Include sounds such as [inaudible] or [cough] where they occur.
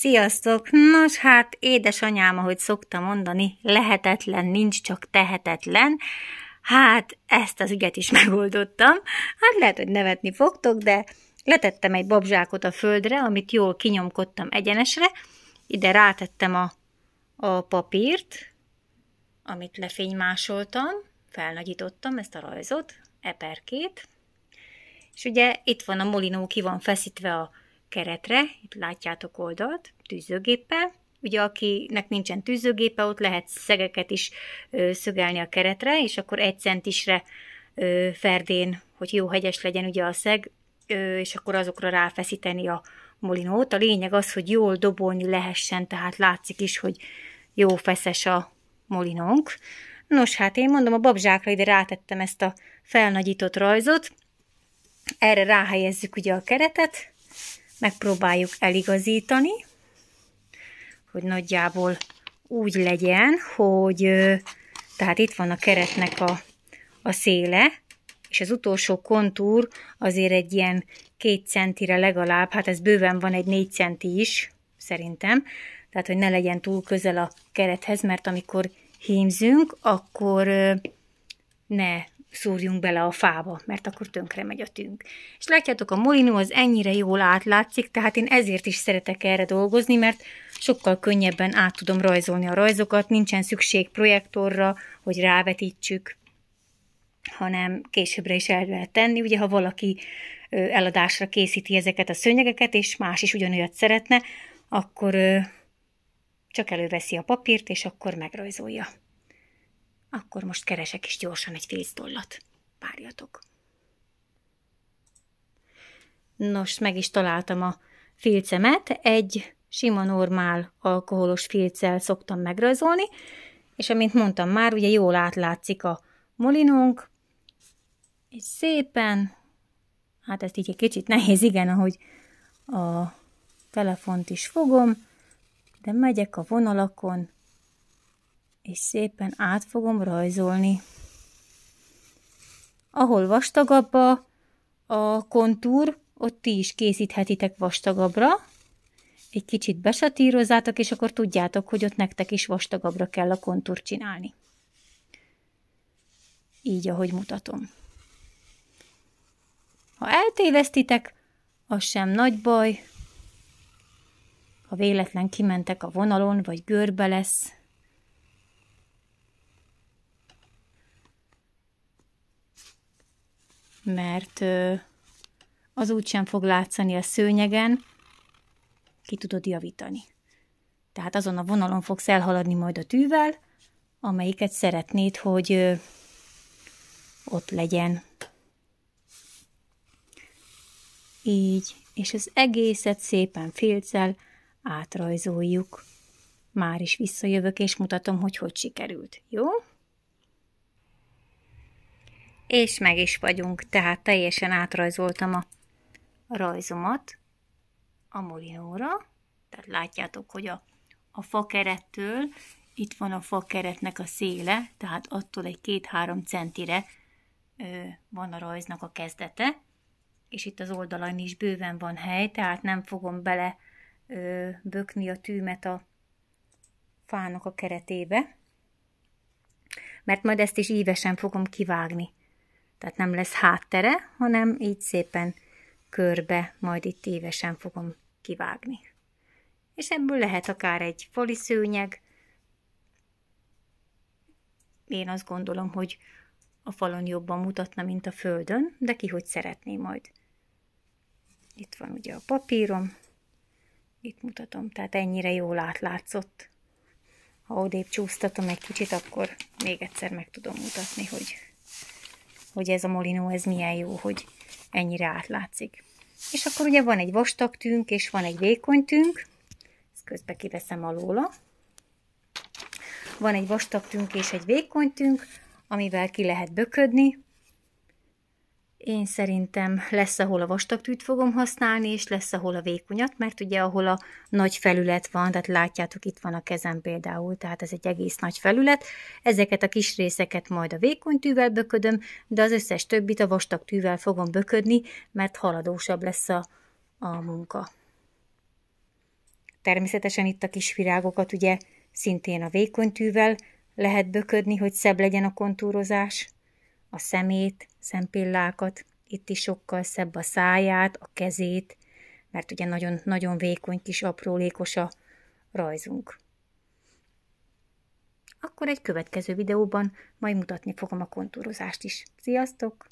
Sziasztok! Nos, hát édesanyám, ahogy szokta mondani, lehetetlen, nincs csak tehetetlen. Hát ezt az ügyet is [laughs] megoldottam. Hát lehet, hogy nevetni fogtok, de letettem egy babzsákot a földre, amit jól kinyomkodtam egyenesre. Ide rátettem a, a papírt, amit lefénymásoltam, felnagyítottam ezt a rajzot, eperkét. És ugye itt van a molinó, ki van feszítve a keretre, itt látjátok oldalt, tűzőgéppel, Ugye akinek nincsen tűzőgépe, ott lehet szegeket is ö, szögelni a keretre, és akkor egy centisre ö, ferdén, hogy jó hegyes legyen ugye a szeg, ö, és akkor azokra ráfeszíteni a molinót. A lényeg az, hogy jól dobolni lehessen, tehát látszik is, hogy jó feszes a molinónk. Nos, hát én mondom, a babzsákra ide rátettem ezt a felnagyított rajzot, erre ráhelyezzük ugye a keretet, megpróbáljuk eligazítani, hogy nagyjából úgy legyen, hogy tehát itt van a keretnek a, a széle, és az utolsó kontúr azért egy ilyen két centire legalább, hát ez bőven van egy négy centi is, szerintem, tehát hogy ne legyen túl közel a kerethez, mert amikor hímzünk, akkor ne szúrjunk bele a fába, mert akkor tönkre megy a tünk. És látjátok, a molinó az ennyire jól átlátszik, tehát én ezért is szeretek erre dolgozni, mert sokkal könnyebben át tudom rajzolni a rajzokat, nincsen szükség projektorra, hogy rávetítsük, hanem későbbre is el lehet tenni. Ugye, ha valaki eladásra készíti ezeket a szőnyegeket, és más is ugyanolyat szeretne, akkor csak előveszi a papírt, és akkor megrajzolja. Akkor most keresek is gyorsan egy fésztollat. Várjatok. Nos, meg is találtam a filcemet. Egy sima, normál alkoholos filccel szoktam megrajzolni, és amint mondtam már, ugye jól átlátszik a molinónk, és szépen, hát ezt így egy kicsit nehéz, igen, ahogy a telefont is fogom, de megyek a vonalakon, és szépen át fogom rajzolni. Ahol vastagabb a, a kontúr, ott ti is készíthetitek vastagabbra, egy kicsit besatírozzátok, és akkor tudjátok, hogy ott nektek is vastagabbra kell a kontúr csinálni. Így, ahogy mutatom. Ha eltévesztitek, az sem nagy baj. Ha véletlen kimentek a vonalon, vagy görbe lesz, mert az sem fog látszani a szőnyegen, ki tudod javítani. Tehát azon a vonalon fogsz elhaladni majd a tűvel, amelyiket szeretnéd, hogy ott legyen. Így, és az egészet szépen filccel átrajzoljuk. Már is visszajövök, és mutatom, hogy hogy sikerült. Jó? és meg is vagyunk, tehát teljesen átrajzoltam a rajzomat a molinóra, tehát látjátok, hogy a, a fakerettől itt van a fakeretnek a széle, tehát attól egy 2-3 centire ö, van a rajznak a kezdete, és itt az oldalain is bőven van hely, tehát nem fogom bele ö, bökni a tűmet a fának a keretébe, mert majd ezt is ívesen fogom kivágni. Tehát nem lesz háttere, hanem így szépen körbe, majd itt évesen fogom kivágni. És ebből lehet akár egy szőnyeg. Én azt gondolom, hogy a falon jobban mutatna, mint a földön, de ki hogy szeretné majd. Itt van ugye a papírom, itt mutatom, tehát ennyire jól átlátszott. Ha odébb csúsztatom egy kicsit, akkor még egyszer meg tudom mutatni, hogy hogy ez a molinó, ez milyen jó, hogy ennyire átlátszik. És akkor ugye van egy vastag tünk, és van egy vékony tünk, ezt közben kiveszem alóla. Van egy vastag tünk és egy vékony tünk, amivel ki lehet böködni, én szerintem lesz, ahol a vastag tűt fogom használni, és lesz, ahol a vékonyat, mert ugye ahol a nagy felület van, tehát látjátok, itt van a kezem például, tehát ez egy egész nagy felület. Ezeket a kis részeket majd a vékony tűvel böködöm, de az összes többit a vastag tűvel fogom böködni, mert haladósabb lesz a, a munka. Természetesen itt a kis virágokat ugye szintén a vékony tűvel lehet böködni, hogy szebb legyen a kontúrozás, a szemét, szempillákat, itt is sokkal szebb a száját, a kezét, mert ugye nagyon, nagyon vékony kis aprólékos a rajzunk. Akkor egy következő videóban majd mutatni fogom a kontúrozást is. Sziasztok!